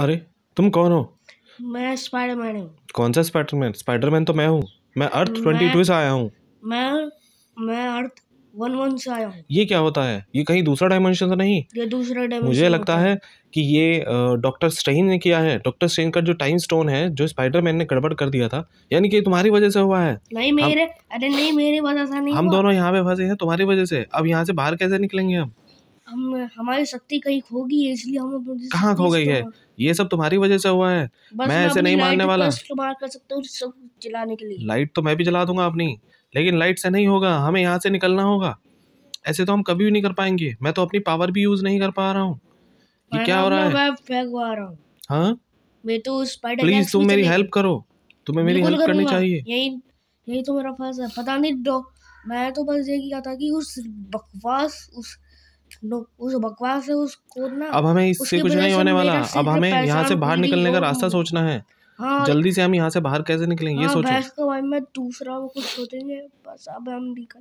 अरे तुम कौन हो मैं स्पाइडरमैन हूँ कौन सा स्पाइडरमैन स्पाइडरमैन तो मैं हूँ मैं अर्थ ट्वेंटी टू से आया हूँ मैं मैं अर्थ वन वन से आया हूँ ये क्या होता है ये कहीं दूसरा डायमेंशन तो नहीं ये दूसरा डायमेंशन मुझे लगता है कि ये डॉक्टर स्ट्रेन ने किया है डॉक्टर स्ट्रेन का जो टाइम स्टोन है जो स्पाइडरमैन ने गड़बड़ कर दिया था यानी कि तुम्हारी वजह से हुआ है नहीं मेरे अरे नहीं मेरी वजह से नहीं हम दोनों यहाँ पे फंसे हैं तुम्हारी वजह से अब यहाँ से बाहर कैसे निकलेंगे हम हम हमारी शक्ति कहीं खो गई है इसलिए हम कहाँ खो गई है ये सब तुम्हारी वजह से हुआ है मैं ऐसे नहीं मानने वाला इस्तेमाल कर सकता हूँ सब जलाने के लिए लाइट तो मैं भी जला दूंगा अपनी लेकिन लाइट से नहीं होगा हमें यहाँ से निकलना होगा ऐसे तो हम कभी भी नहीं कर पाएंगे मैं तो अपनी पावर भी यूज नहीं कर पा रहा हूँ क्या हो रहा है मैं हाँ मैं तो प्लीज तुम मेरी हेल्प करो तुम्हें मेरी हेल्प करनी चाहिए यही यही तो मेरा फर्ज है पता नहीं मैं तो बस यही कहता था कि उस बकवास उस लो उस बकवास है उसको ना अब हमें इससे कुछ नहीं होने वाला अब हमें यहाँ से बाहर निकलने का रास्ता सोचना है हाँ जल्दी से हम यहाँ से बाहर कैसे निकलेंगे ये हाँ, सोचो तो मैं दूसरा वो कुछ सोचेंगे बस अब हम निकल